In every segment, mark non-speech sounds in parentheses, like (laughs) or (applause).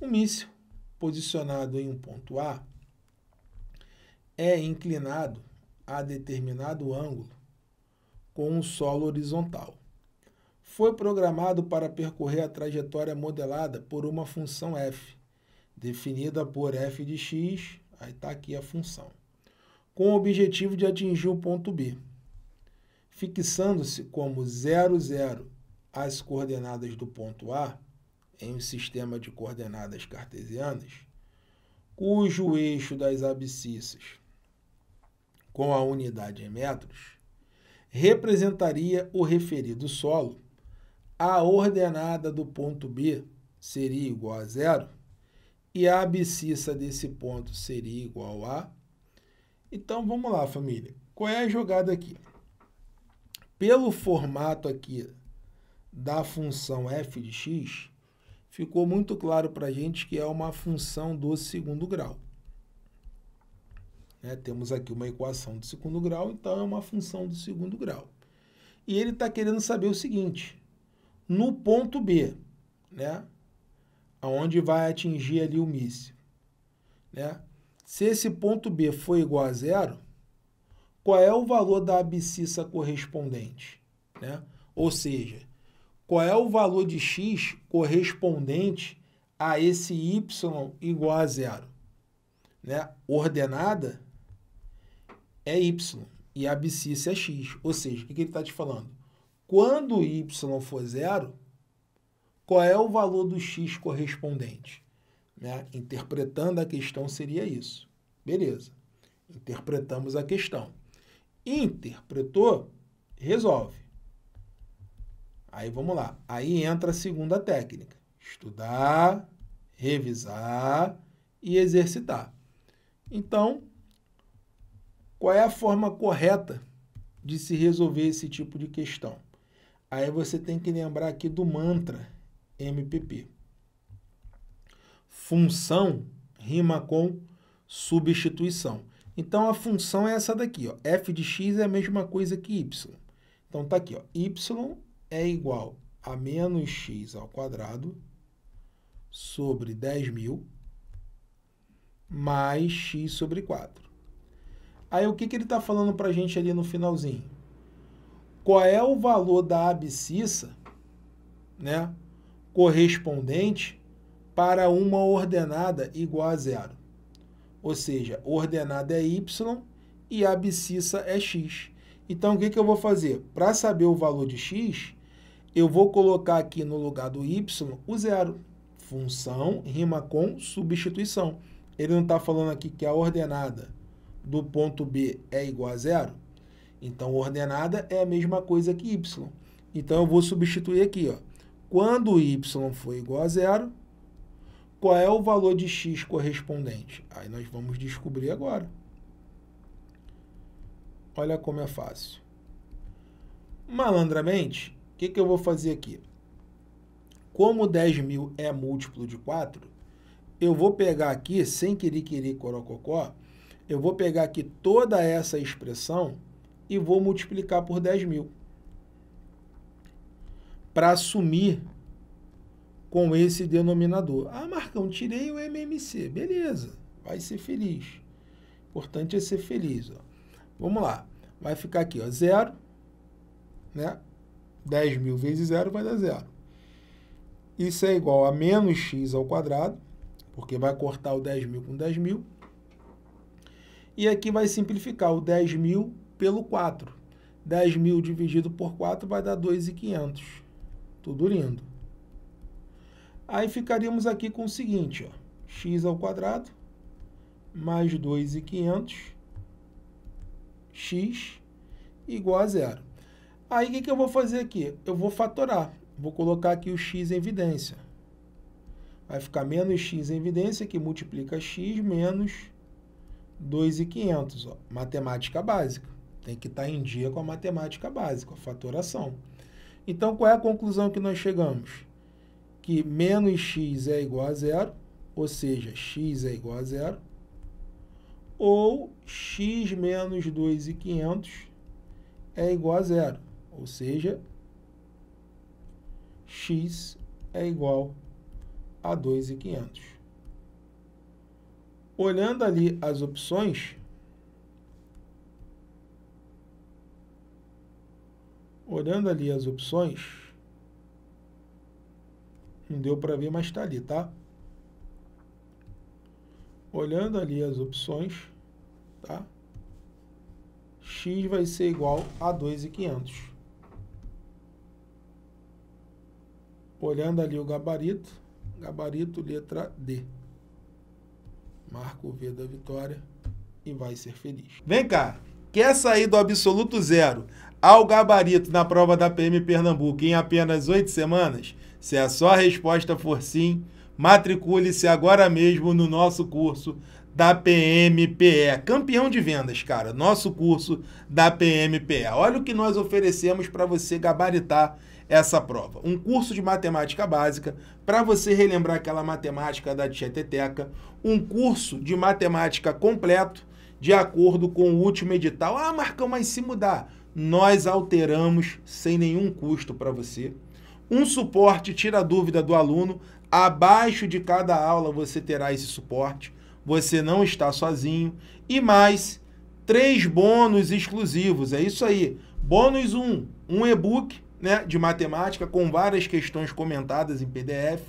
Um míssil posicionado em um ponto A é inclinado a determinado ângulo com um solo horizontal. Foi programado para percorrer a trajetória modelada por uma função f, definida por f de x, aí está aqui a função, com o objetivo de atingir o ponto B, fixando-se como 0, 0 as coordenadas do ponto A em um sistema de coordenadas cartesianas, cujo eixo das abscissas com a unidade em metros representaria o referido solo, a ordenada do ponto B seria igual a zero e a abscissa desse ponto seria igual a. Então vamos lá, família. Qual é a jogada aqui? Pelo formato aqui da função f de x, ficou muito claro para a gente que é uma função do segundo grau. Né? Temos aqui uma equação do segundo grau, então é uma função do segundo grau. E ele está querendo saber o seguinte, no ponto B, né? vai atingir ali o míssil, né? se esse ponto B for igual a zero, qual é o valor da abscissa correspondente? Né? Ou seja, qual é o valor de x correspondente a esse y igual a zero. Né? Ordenada é y e abscissa é x. Ou seja, o que ele está te falando? Quando y for zero, qual é o valor do x correspondente? Né? Interpretando a questão seria isso. Beleza. Interpretamos a questão. Interpretou, resolve. Aí vamos lá. Aí entra a segunda técnica: estudar, revisar e exercitar. Então, qual é a forma correta de se resolver esse tipo de questão? Aí você tem que lembrar aqui do mantra MPP. Função rima com substituição. Então a função é essa daqui, ó. f de x é a mesma coisa que y. Então tá aqui, ó. y é igual a menos x ao quadrado sobre 10.000 mil mais x sobre 4. Aí o que, que ele está falando para a gente ali no finalzinho? Qual é o valor da abscissa né, correspondente para uma ordenada igual a zero? Ou seja, ordenada é y e a abscissa é x. Então, o que, que eu vou fazer? Para saber o valor de x, eu vou colocar aqui no lugar do y o zero. Função rima com substituição. Ele não está falando aqui que a ordenada do ponto B é igual a zero? Então, ordenada é a mesma coisa que y. Então, eu vou substituir aqui. Ó. Quando y for igual a zero, qual é o valor de x correspondente? Aí nós vamos descobrir agora. Olha como é fácil. Malandramente, que, que eu vou fazer aqui? Como 10 mil é múltiplo de 4, eu vou pegar aqui, sem querer querer corococó, eu vou pegar aqui toda essa expressão e vou multiplicar por 10 mil. Para sumir com esse denominador. Ah, Marcão, tirei o MMC. Beleza, vai ser feliz. importante é ser feliz. Ó. Vamos lá. Vai ficar aqui, ó, 0, né? 10 mil vezes zero vai dar zero. Isso é igual a menos x ao quadrado, porque vai cortar o 10 mil com 10 mil. E aqui vai simplificar o 10 mil pelo 4. 10 mil dividido por 4 vai dar 2,500. Tudo lindo. Aí ficaríamos aqui com o seguinte, ó, x ao quadrado mais 2,500 x igual a zero. Aí o que, que eu vou fazer aqui? Eu vou fatorar. Vou colocar aqui o x em evidência. Vai ficar menos x em evidência, que multiplica x menos 2,500. Matemática básica. Tem que estar tá em dia com a matemática básica, a fatoração. Então, qual é a conclusão que nós chegamos? Que menos x é igual a zero, ou seja, x é igual a zero, ou x menos 2,500 é igual a zero. Ou seja, x é igual a 2,500. Olhando ali as opções, olhando ali as opções, não deu para ver, mas está ali, tá? Olhando ali as opções, tá? x vai ser igual a 2,500. olhando ali o gabarito, gabarito letra D. Marca o V da vitória e vai ser feliz. Vem cá, quer sair do absoluto zero ao gabarito na prova da PM Pernambuco em apenas oito semanas? Se a sua resposta for sim, matricule-se agora mesmo no nosso curso da PMPE, campeão de vendas, cara. Nosso curso da PMPE. Olha o que nós oferecemos para você gabaritar essa prova. Um curso de matemática básica para você relembrar aquela matemática da tieteteca, um curso de matemática completo de acordo com o último edital. Ah, Marcão, mas se mudar, nós alteramos sem nenhum custo para você. Um suporte tira a dúvida do aluno. Abaixo de cada aula você terá esse suporte você não está sozinho. E mais três bônus exclusivos. É isso aí. Bônus 1, um, um e-book né, de matemática com várias questões comentadas em PDF.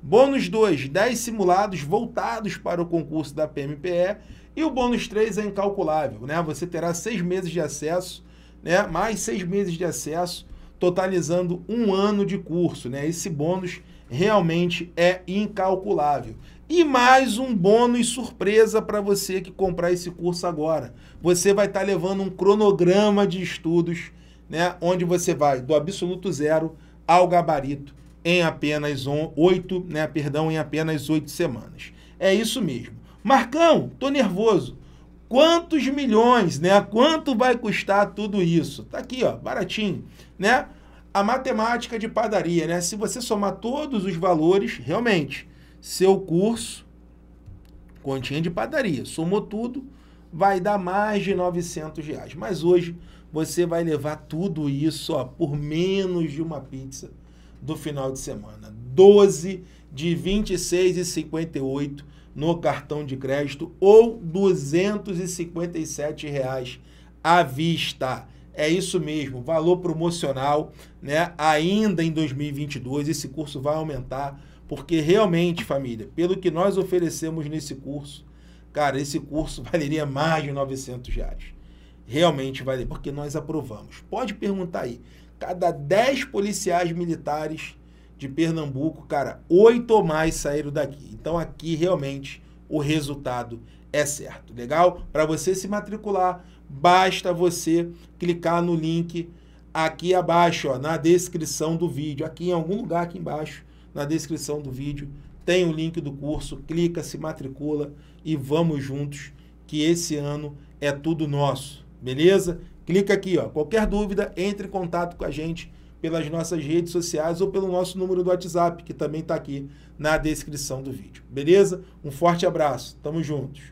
Bônus 2, 10 simulados voltados para o concurso da PMPE. E o bônus 3 é incalculável, né? Você terá seis meses de acesso, né? Mais seis meses de acesso, totalizando um ano de curso, né? Esse bônus realmente é incalculável. E mais um bônus surpresa para você que comprar esse curso agora. Você vai estar tá levando um cronograma de estudos, né, onde você vai do absoluto zero ao gabarito em apenas oito, né, perdão, em apenas oito semanas. É isso mesmo. Marcão, tô nervoso. Quantos milhões, né? Quanto vai custar tudo isso? Tá aqui, ó, baratinho, né? A matemática de padaria, né? Se você somar todos os valores, realmente seu curso, continha de padaria, somou tudo, vai dar mais de 900 reais. Mas hoje você vai levar tudo isso ó, por menos de uma pizza do final de semana. 12 de 26,58 no cartão de crédito ou 257 reais à vista. É isso mesmo, valor promocional, né? Ainda em 2022 esse curso vai aumentar porque realmente, família, pelo que nós oferecemos nesse curso, cara, esse curso (laughs) valeria mais de 900 reais. Realmente vale, porque nós aprovamos. Pode perguntar aí. Cada 10 policiais militares de Pernambuco, cara, oito ou mais saíram daqui. Então aqui realmente o resultado é certo, legal? Para você se matricular, basta você clicar no link aqui abaixo, ó, na descrição do vídeo, aqui em algum lugar aqui embaixo na descrição do vídeo. Tem o link do curso, clica, se matricula e vamos juntos, que esse ano é tudo nosso, beleza? Clica aqui, ó. Qualquer dúvida, entre em contato com a gente pelas nossas redes sociais ou pelo nosso número do WhatsApp, que também está aqui na descrição do vídeo. Beleza? Um forte abraço, tamo juntos!